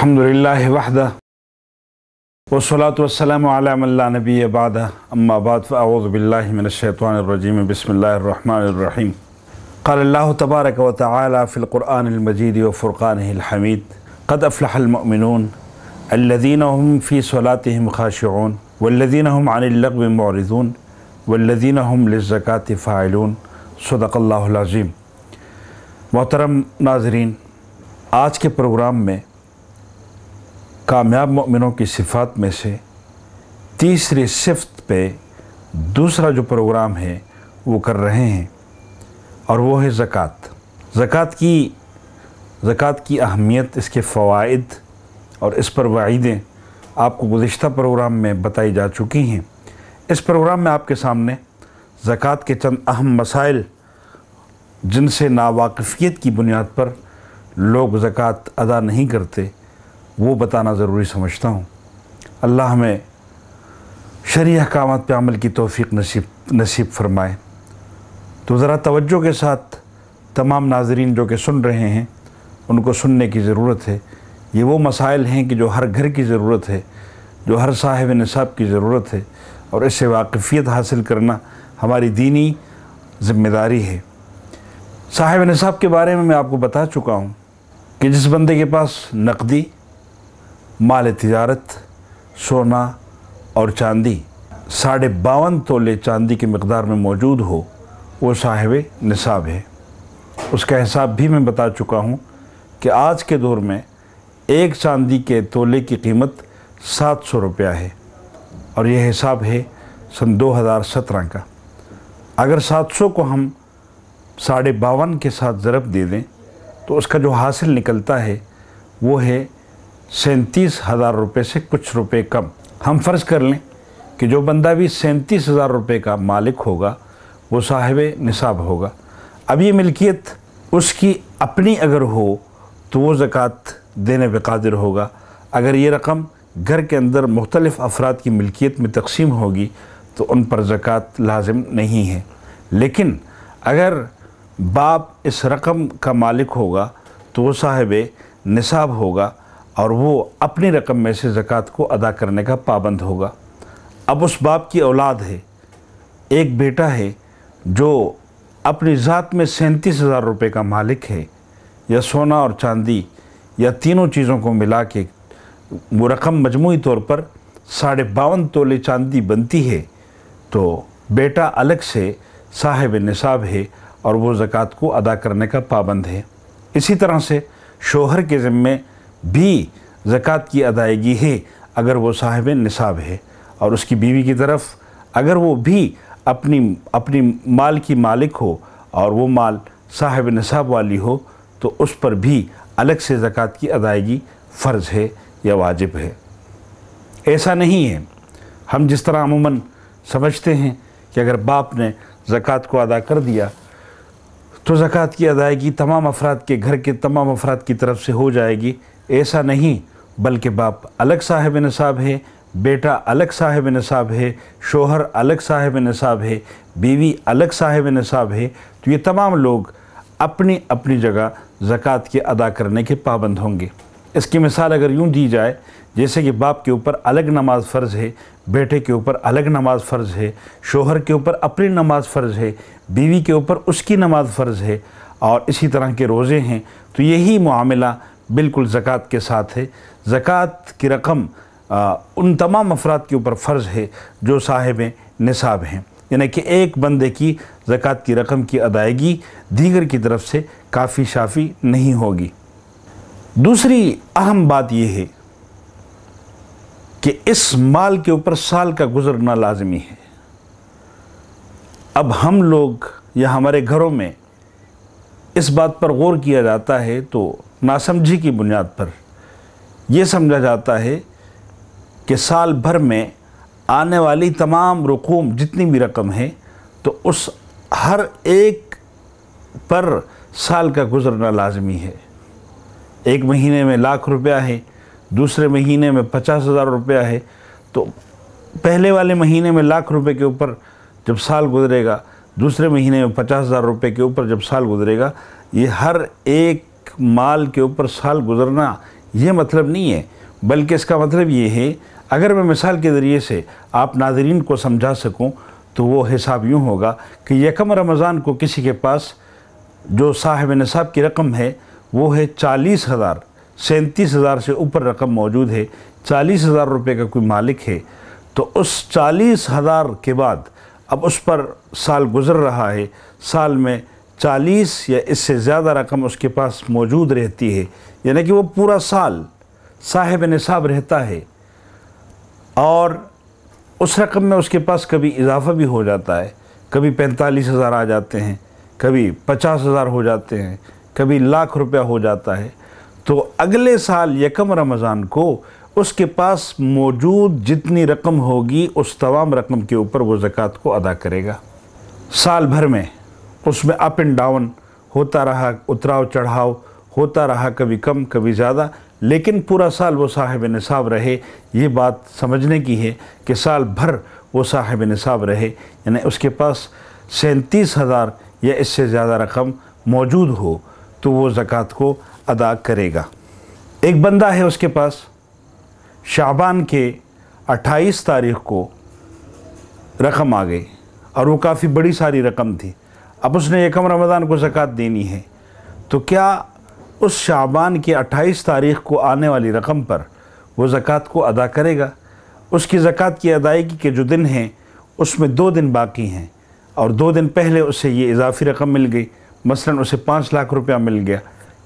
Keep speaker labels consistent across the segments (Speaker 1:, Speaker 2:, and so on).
Speaker 1: الحمد لله وحده والصلاة والسلام على من لا نبي بعده أما بعد فأعوذ بالله من الشيطان الرجيم بسم الله الرحمن الرحيم قال الله تبارك وتعالى في القرآن المجيد وفرقانه الحميد قد أفلح المؤمنون الذين هم في صلاتهم خاشعون والذين هم عن اللغو معرضون والذين هم للزكاة فاعلون صدق الله العظيم محترم ناظرين آج کے پروگرام میں کامیاب مؤمنوں کی صفات میں سے تیسری صفت پہ دوسرا جو پروگرام ہے وہ کر رہے ہیں اور وہ ہے زکوٰۃ زکوٰۃ کی زکوٰۃ کی اہمیت اس کے فوائد اور اس پر وعیدیں آپ کو گزشتہ پروگرام میں بتائی جا چکی ہیں اس پروگرام میں آپ کے سامنے زکوٰۃ کے چند اہم مسائل جن سے ناواقفیت کی بنیاد پر لوگ زکوٰۃ ادا نہیں کرتے وہ بتانا ضروری سمجھتا ہوں اللہ ہمیں شریع احکامات پہ عمل کی توفیق نصیب نصیب فرمائے تو ذرا توجہ کے ساتھ تمام ناظرین جو کہ سن رہے ہیں ان کو سننے کی ضرورت ہے یہ وہ مسائل ہیں کہ جو ہر گھر کی ضرورت ہے جو ہر صاحب نصاب کی ضرورت ہے اور اس سے واقفیت حاصل کرنا ہماری دینی ذمہ داری ہے صاحب نصاب کے بارے میں میں آپ کو بتا چکا ہوں کہ جس بندے کے پاس نقدی مال تجارت سونا اور چاندی ساڑھے باون تولے چاندی کی مقدار میں موجود ہو وہ صاحب نصاب ہے اس کا حساب بھی میں بتا چکا ہوں کہ آج کے دور میں ایک چاندی کے تولے کی قیمت سات سو روپیہ ہے اور یہ حساب ہے سن دو ہزار سترہ کا اگر سات سو کو ہم ساڑھے باون کے ساتھ ضرب دے دیں تو اس کا جو حاصل نکلتا ہے وہ ہے سینتیس ہزار روپے سے کچھ روپے کم ہم فرض کر لیں کہ جو بندہ بھی سینتیس ہزار روپے کا مالک ہوگا وہ صاحب نصاب ہوگا اب یہ ملکیت اس کی اپنی اگر ہو تو وہ زکوٰۃ دینے پہ قادر ہوگا اگر یہ رقم گھر کے اندر مختلف افراد کی ملکیت میں تقسیم ہوگی تو ان پر زکوٰۃ لازم نہیں ہے لیکن اگر باپ اس رقم کا مالک ہوگا تو وہ صاحب نصاب ہوگا اور وہ اپنی رقم میں سے زکاة کو ادا کرنے کا پابند ہوگا اب اس باپ کی اولاد ہے ایک بیٹا ہے جو اپنی ذات میں سینتیس ہزار روپے کا مالک ہے یا سونا اور چاندی یا تینوں چیزوں کو ملا کے وہ رقم مجموعی طور پر ساڑھے باون تولے چاندی بنتی ہے تو بیٹا الگ سے صاحب نصاب ہے اور وہ زکوٰۃ کو ادا کرنے کا پابند ہے اسی طرح سے شوہر کے ذمے بھی زکوٰۃ کی ادائیگی ہے اگر وہ صاحب نصاب ہے اور اس کی بیوی کی طرف اگر وہ بھی اپنی اپنی مال کی مالک ہو اور وہ مال صاحب نصاب والی ہو تو اس پر بھی الگ سے زکوٰۃ کی ادائیگی فرض ہے یا واجب ہے ایسا نہیں ہے ہم جس طرح عموماً سمجھتے ہیں کہ اگر باپ نے زکوٰۃ کو ادا کر دیا تو زکوٰۃ کی ادائیگی تمام افراد کے گھر کے تمام افراد کی طرف سے ہو جائے گی ایسا نہیں بلکہ باپ الگ صاحب نصاب ہے بیٹا الگ صاحب نصاب ہے شوہر الگ صاحب نصاب ہے بیوی الگ صاحب نصاب ہے تو یہ تمام لوگ اپنی اپنی جگہ زکوٰۃ کے ادا کرنے کے پابند ہوں گے اس کی مثال اگر یوں دی جائے جیسے کہ باپ کے اوپر الگ نماز فرض ہے بیٹے کے اوپر الگ نماز فرض ہے شوہر کے اوپر اپنی نماز فرض ہے بیوی کے اوپر اس کی نماز فرض ہے اور اسی طرح کے روزے ہیں تو یہی معاملہ بالکل زکوٰۃ کے ساتھ ہے زکوٰۃ کی رقم ان تمام افراد کے اوپر فرض ہے جو صاحب نصاب ہیں یعنی کہ ایک بندے کی زکاة کی رقم کی ادائیگی دیگر کی طرف سے کافی شافی نہیں ہوگی دوسری اہم بات یہ ہے کہ اس مال کے اوپر سال کا گزرنا لازمی ہے اب ہم لوگ یا ہمارے گھروں میں اس بات پر غور کیا جاتا ہے تو ناسمجھی کی بنیاد پر یہ سمجھا جاتا ہے کہ سال بھر میں آنے والی تمام رقوم جتنی بھی رقم ہے تو اس ہر ایک پر سال کا گزرنا لازمی ہے ایک مہینے میں لاکھ روپیہ ہے دوسرے مہینے میں پچاس ہزار روپیہ ہے تو پہلے والے مہینے میں لاکھ روپے کے اوپر جب سال گزرے گا دوسرے مہینے میں پچاس ہزار روپے کے اوپر جب سال گزرے گا یہ ہر ایک مال کے اوپر سال گزرنا یہ مطلب نہیں ہے بلکہ اس کا مطلب یہ ہے اگر میں مثال کے ذریعے سے آپ ناظرین کو سمجھا سکوں تو وہ حساب یوں ہوگا کہ یکم رمضان کو کسی کے پاس جو صاحب نصاب کی رقم ہے وہ ہے چالیس ہزار سینتیس ہزار سے اوپر رقم موجود ہے چالیس ہزار روپے کا کوئی مالک ہے تو اس چالیس ہزار کے بعد اب اس پر سال گزر رہا ہے سال میں چالیس یا اس سے زیادہ رقم اس کے پاس موجود رہتی ہے یعنی کہ وہ پورا سال صاحب نصاب رہتا ہے اور اس رقم میں اس کے پاس کبھی اضافہ بھی ہو جاتا ہے کبھی پینتالیس ہزار آ جاتے ہیں کبھی پچاس ہزار ہو جاتے ہیں کبھی لاکھ روپیہ ہو جاتا ہے تو اگلے سال یکم رمضان کو اس کے پاس موجود جتنی رقم ہوگی اس تمام رقم کے اوپر وہ زکوٰۃ کو ادا کرے گا سال بھر میں اس میں اپ اینڈ ڈاؤن ہوتا رہا اتراؤ چڑھاؤ ہوتا رہا کبھی کم کبھی زیادہ لیکن پورا سال وہ صاحب نصاب رہے یہ بات سمجھنے کی ہے کہ سال بھر وہ صاحب نصاب رہے یعنی اس کے پاس سینتیس ہزار یا اس سے زیادہ رقم موجود ہو تو وہ زکوٰۃ کو ادا کرے گا ایک بندہ ہے اس کے پاس شعبان کے اٹھائیس تاریخ کو رقم آ گئی اور وہ کافی بڑی ساری رقم تھی اب اس نے یکم رمضان کو زکوٰۃ دینی ہے تو کیا اس شعبان کی اٹھائیس تاریخ کو آنے والی رقم پر وہ زکوٰۃ کو ادا کرے گا اس کی زکوٰۃ کی ادائیگی کے جو دن ہیں اس میں دو دن باقی ہیں اور دو دن پہلے اسے یہ اضافی رقم مل گئی مثلاً اسے پانچ لاکھ روپیہ مل گیا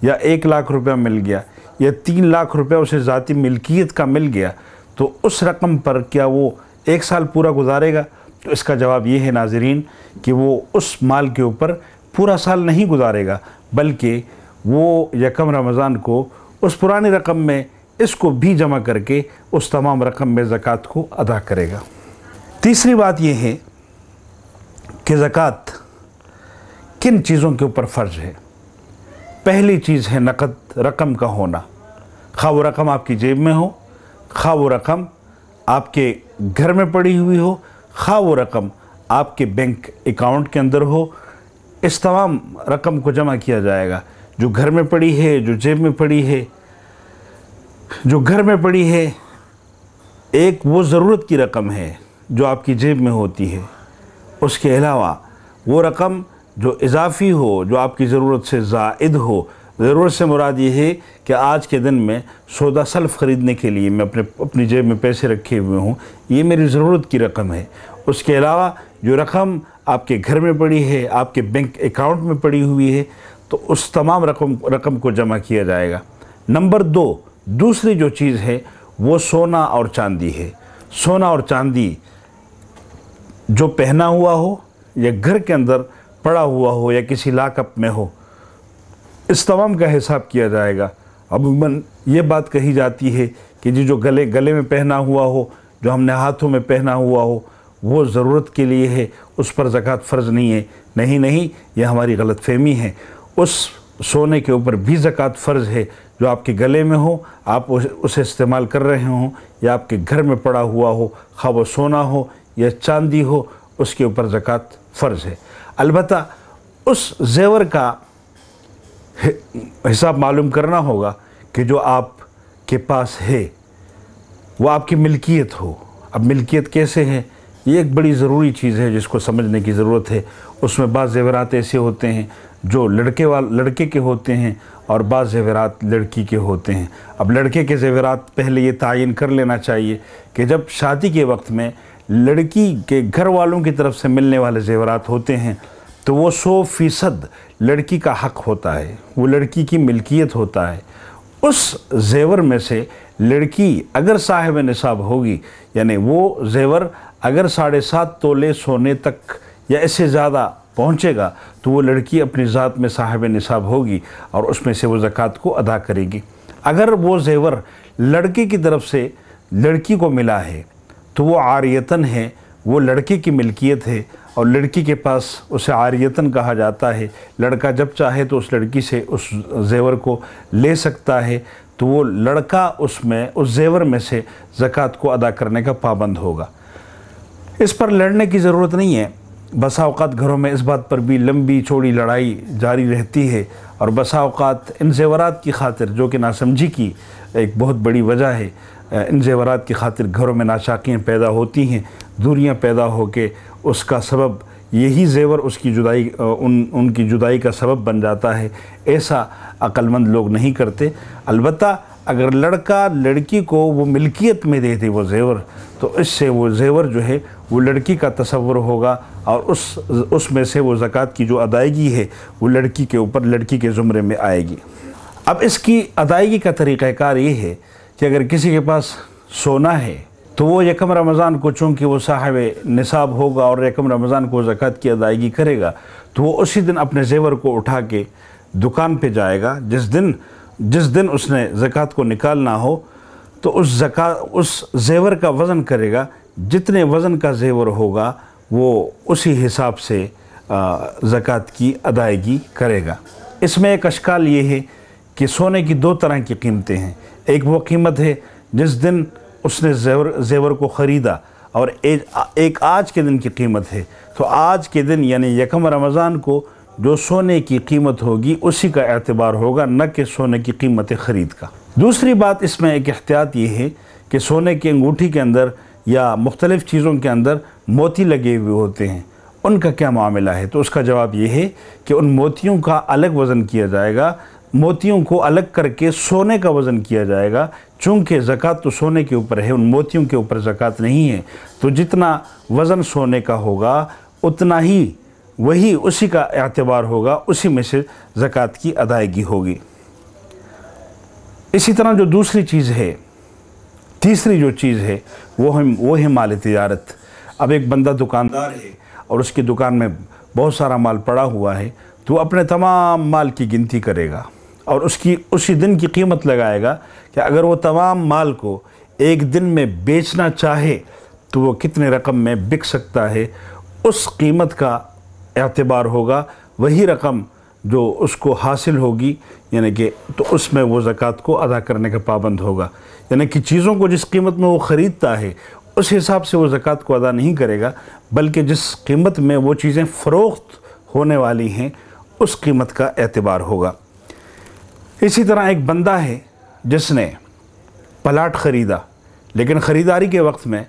Speaker 1: یا ایک لاکھ روپیہ مل گیا یا تین لاکھ روپیہ اسے ذاتی ملکیت کا مل گیا تو اس رقم پر کیا وہ ایک سال پورا گزارے گا تو اس کا جواب یہ ہے ناظرین کہ وہ اس مال کے اوپر پورا سال نہیں گزارے گا بلکہ وہ یکم رمضان کو اس پرانی رقم میں اس کو بھی جمع کر کے اس تمام رقم میں زکوٰۃ کو ادا کرے گا تیسری بات یہ ہے کہ زکوٰۃ کن چیزوں کے اوپر فرض ہے پہلی چیز ہے نقد رقم کا ہونا خواہ وہ رقم آپ کی جیب میں ہو خواہ وہ رقم آپ کے گھر میں پڑی ہوئی ہو خواہ وہ رقم آپ کے بینک اکاؤنٹ کے اندر ہو اس تمام رقم کو جمع کیا جائے گا جو گھر میں پڑی ہے جو جیب میں پڑی ہے جو گھر میں پڑی ہے ایک وہ ضرورت کی رقم ہے جو آپ کی جیب میں ہوتی ہے اس کے علاوہ وہ رقم جو اضافی ہو جو آپ کی ضرورت سے زائد ہو ضرورت سے مراد یہ ہے کہ آج کے دن میں سودا سلف خریدنے کے لیے میں اپنے اپنی جیب میں پیسے رکھے ہوئے ہوں یہ میری ضرورت کی رقم ہے اس کے علاوہ جو رقم آپ کے گھر میں پڑی ہے آپ کے بینک اکاؤنٹ میں پڑی ہوئی ہے تو اس تمام رقم رقم کو جمع کیا جائے گا نمبر دو دوسری جو چیز ہے وہ سونا اور چاندی ہے سونا اور چاندی جو پہنا ہوا ہو یا گھر کے اندر پڑا ہوا ہو یا کسی لاک اپ میں ہو اس تمام کا حساب کیا جائے گا عموماً یہ بات کہی جاتی ہے کہ جی جو گلے گلے میں پہنا ہوا ہو جو ہم نے ہاتھوں میں پہنا ہوا ہو وہ ضرورت کے لیے ہے اس پر زکوٰۃ فرض نہیں ہے نہیں نہیں یہ ہماری غلط فہمی ہے اس سونے کے اوپر بھی زکوٰۃ فرض ہے جو آپ کے گلے میں ہو آپ اسے استعمال کر رہے ہوں یا آپ کے گھر میں پڑا ہوا ہو خواب وہ سونا ہو یا چاندی ہو اس کے اوپر زکوٰۃ فرض ہے البتہ اس زیور کا حساب معلوم کرنا ہوگا کہ جو آپ کے پاس ہے وہ آپ کی ملکیت ہو اب ملکیت کیسے ہے یہ ایک بڑی ضروری چیز ہے جس کو سمجھنے کی ضرورت ہے اس میں بعض زیورات ایسے ہوتے ہیں جو لڑکے وال لڑکے کے ہوتے ہیں اور بعض زیورات لڑکی کے ہوتے ہیں اب لڑکے کے زیورات پہلے یہ تعین کر لینا چاہیے کہ جب شادی کے وقت میں لڑکی کے گھر والوں کی طرف سے ملنے والے زیورات ہوتے ہیں تو وہ سو فیصد لڑکی کا حق ہوتا ہے وہ لڑکی کی ملکیت ہوتا ہے اس زیور میں سے لڑکی اگر صاحب نصاب ہوگی یعنی وہ زیور اگر ساڑھے سات تولے سونے تک یا اس سے زیادہ پہنچے گا تو وہ لڑکی اپنی ذات میں صاحب نصاب ہوگی اور اس میں سے وہ زکاة کو ادا کرے گی اگر وہ زیور لڑکے کی طرف سے لڑکی کو ملا ہے تو وہ آریتن ہے وہ لڑکی کی ملکیت ہے اور لڑکی کے پاس اسے آریتن کہا جاتا ہے لڑکا جب چاہے تو اس لڑکی سے اس زیور کو لے سکتا ہے تو وہ لڑکا اس میں اس زیور میں سے زکوٰۃ کو ادا کرنے کا پابند ہوگا اس پر لڑنے کی ضرورت نہیں ہے بسا اوقات گھروں میں اس بات پر بھی لمبی چوڑی لڑائی جاری رہتی ہے اور بسا اوقات ان زیورات کی خاطر جو کہ ناسمجھی کی ایک بہت بڑی وجہ ہے ان زیورات کی خاطر گھروں میں ناشاکیاں پیدا ہوتی ہیں دوریاں پیدا ہو کے اس کا سبب یہی زیور اس کی جدائی ان ان کی جدائی کا سبب بن جاتا ہے ایسا مند لوگ نہیں کرتے البتہ اگر لڑکا لڑکی کو وہ ملکیت میں دے دے وہ زیور تو اس سے وہ زیور جو ہے وہ لڑکی کا تصور ہوگا اور اس اس میں سے وہ زکوٰۃ کی جو ادائیگی ہے وہ لڑکی کے اوپر لڑکی کے زمرے میں آئے گی اب اس کی ادائیگی کا طریقہ کار یہ ہے کہ اگر کسی کے پاس سونا ہے تو وہ یکم رمضان کو چونکہ وہ صاحب نصاب ہوگا اور یکم رمضان کو زکوٰۃ کی ادائیگی کرے گا تو وہ اسی دن اپنے زیور کو اٹھا کے دکان پہ جائے گا جس دن جس دن اس نے زکوٰۃ کو نکالنا ہو تو اس زکٰ اس زیور کا وزن کرے گا جتنے وزن کا زیور ہوگا وہ اسی حساب سے زکوٰۃ کی ادائیگی کرے گا اس میں ایک اشکال یہ ہے کہ سونے کی دو طرح کی قیمتیں ہیں ایک وہ قیمت ہے جس دن اس نے زیور زیور کو خریدا اور ایک آج کے دن کی قیمت ہے تو آج کے دن یعنی یکم رمضان کو جو سونے کی قیمت ہوگی اسی کا اعتبار ہوگا نہ کہ سونے کی قیمت خرید کا دوسری بات اس میں ایک احتیاط یہ ہے کہ سونے کی انگوٹھی کے اندر یا مختلف چیزوں کے اندر موتی لگے ہوئے ہوتے ہیں ان کا کیا معاملہ ہے تو اس کا جواب یہ ہے کہ ان موتیوں کا الگ وزن کیا جائے گا موتیوں کو الگ کر کے سونے کا وزن کیا جائے گا چونکہ زکاة تو سونے کے اوپر ہے ان موتیوں کے اوپر زکاة نہیں ہے تو جتنا وزن سونے کا ہوگا اتنا ہی وہی اسی کا اعتبار ہوگا اسی میں سے زکوٰۃ کی ادائیگی ہوگی اسی طرح جو دوسری چیز ہے تیسری جو چیز ہے وہ ہم وہ ہے مال تجارت اب ایک بندہ دکاندار ہے اور اس کی دکان میں بہت سارا مال پڑا ہوا ہے تو اپنے تمام مال کی گنتی کرے گا اور اس کی اسی دن کی قیمت لگائے گا کہ اگر وہ تمام مال کو ایک دن میں بیچنا چاہے تو وہ کتنے رقم میں بک سکتا ہے اس قیمت کا اعتبار ہوگا وہی رقم جو اس کو حاصل ہوگی یعنی کہ تو اس میں وہ زکوٰۃ کو ادا کرنے کا پابند ہوگا یعنی کہ چیزوں کو جس قیمت میں وہ خریدتا ہے اس حساب سے وہ زکوٰۃ کو ادا نہیں کرے گا بلکہ جس قیمت میں وہ چیزیں فروخت ہونے والی ہیں اس قیمت کا اعتبار ہوگا اسی طرح ایک بندہ ہے جس نے پلاٹ خریدا لیکن خریداری کے وقت میں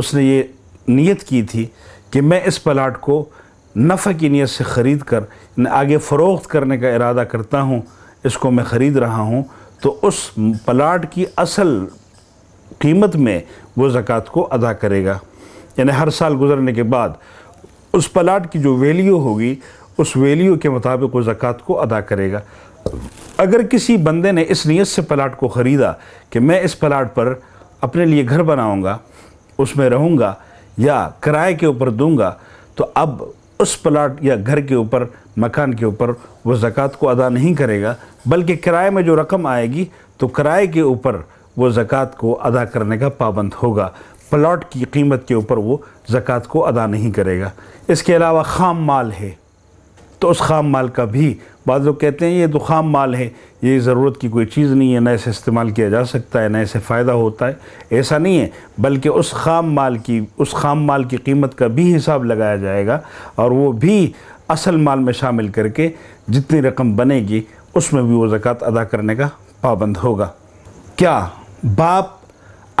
Speaker 1: اس نے یہ نیت کی تھی کہ میں اس پلاٹ کو نفع کی نیت سے خرید کر یعنی آگے فروخت کرنے کا ارادہ کرتا ہوں اس کو میں خرید رہا ہوں تو اس پلاٹ کی اصل قیمت میں وہ زکاة کو ادا کرے گا یعنی ہر سال گزرنے کے بعد اس پلاٹ کی جو ویلیو ہوگی اس ویلیو کے مطابق وہ زکاة کو ادا کرے گا اگر کسی بندے نے اس نیت سے پلاٹ کو خریدا کہ میں اس پلاٹ پر اپنے لیے گھر بناؤں گا اس میں رہوں گا یا کرائے کے اوپر دوں گا تو اب اس پلاٹ یا گھر کے اوپر مکان کے اوپر وہ زکاة کو ادا نہیں کرے گا بلکہ کرائے میں جو رقم آئے گی تو کرائے کے اوپر وہ زکاة کو ادا کرنے کا پابند ہوگا پلاٹ کی قیمت کے اوپر وہ زکوٰۃ کو ادا نہیں کرے گا اس کے علاوہ خام مال ہے تو اس خام مال کا بھی بعض لوگ کہتے ہیں یہ تو خام مال ہے یہ ضرورت کی کوئی چیز نہیں ہے نہ اسے استعمال کیا جا سکتا ہے نہ اسے فائدہ ہوتا ہے ایسا نہیں ہے بلکہ اس خام مال کی اس خام مال کی قیمت کا بھی حساب لگایا جائے گا اور وہ بھی اصل مال میں شامل کر کے جتنی رقم بنے گی اس میں بھی وہ زکوٰۃ ادا کرنے کا پابند ہوگا کیا باپ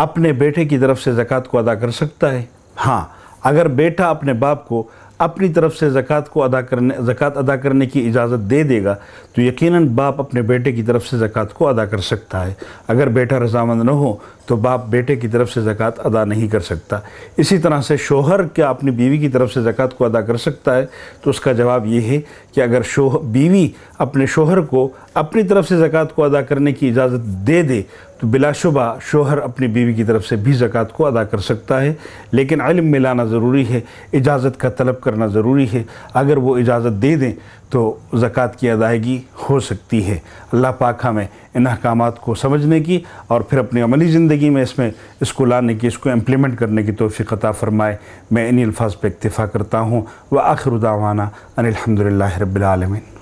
Speaker 1: اپنے بیٹے کی طرف سے زکوٰۃ کو ادا کر سکتا ہے ہاں اگر بیٹا اپنے باپ کو اپنی طرف سے زکوٰۃ کو ادا کرنے زکوٰۃ ادا کرنے کی اجازت دے دے گا تو یقیناً باپ اپنے بیٹے کی طرف سے زکوٰۃ کو ادا کر سکتا ہے اگر بیٹا رضامند نہ ہو تو باپ بیٹے کی طرف سے زکوٰۃ ادا نہیں کر سکتا اسی طرح سے شوہر کیا اپنی بیوی کی طرف سے زکوٰۃ کو ادا کر سکتا ہے تو اس کا جواب یہ ہے کہ اگر شوہر بیوی اپنے شوہر کو اپنی طرف سے زکاة کو ادا کرنے کی اجازت دے دے تو بلا شبہ شوہر اپنی بیوی کی طرف سے بھی زکاة کو ادا کر سکتا ہے لیکن علم میں لانا ضروری ہے اجازت کا طلب کرنا ضروری ہے اگر وہ اجازت دے دیں تو زکوٰۃ کی ادائیگی ہو سکتی ہے اللہ پاک ہمیں ان احکامات کو سمجھنے کی اور پھر اپنی عملی زندگی میں اس میں اس کو لانے کی اس کو امپلیمنٹ کرنے کی توفیق عطا فرمائے میں انہی الفاظ پہ اکتفا کرتا ہوں وآخر آخر ان الحمدللہ رب العالمین